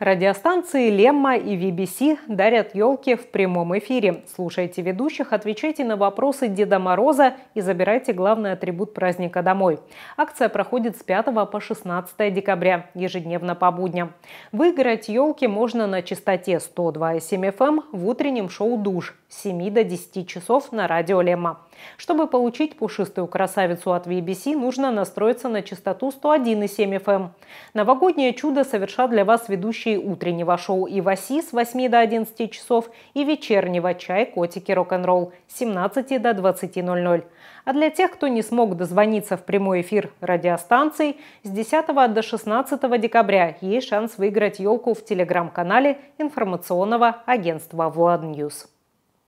Радиостанции «Лемма» и «ВБС» дарят елки в прямом эфире. Слушайте ведущих, отвечайте на вопросы Деда Мороза и забирайте главный атрибут праздника домой. Акция проходит с 5 по 16 декабря, ежедневно по будням. Выиграть елки можно на частоте 102,7 FM эм эм в утреннем шоу «Душ» с 7 до 10 часов на радио «Лемма». Чтобы получить пушистую красавицу от VBC, нужно настроиться на частоту 101,7 FM. Эм Новогоднее чудо совершат для вас ведущие ведущие утреннего шоу «Иваси» с 8 до 11 часов и вечернего «Чай, котики, рок-н-ролл» с 17 до 20.00. А для тех, кто не смог дозвониться в прямой эфир радиостанций, с 10 до 16 декабря есть шанс выиграть елку в телеграм-канале информационного агентства «Владньюз».